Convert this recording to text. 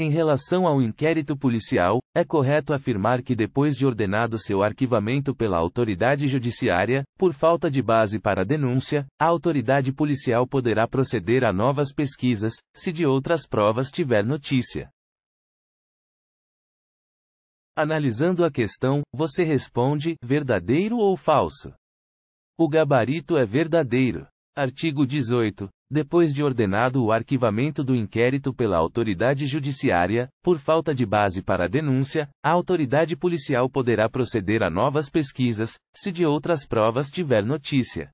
Em relação ao inquérito policial, é correto afirmar que depois de ordenado seu arquivamento pela autoridade judiciária, por falta de base para denúncia, a autoridade policial poderá proceder a novas pesquisas, se de outras provas tiver notícia. Analisando a questão, você responde: verdadeiro ou falso? O gabarito é verdadeiro. Artigo 18 depois de ordenado o arquivamento do inquérito pela autoridade judiciária, por falta de base para a denúncia, a autoridade policial poderá proceder a novas pesquisas, se de outras provas tiver notícia.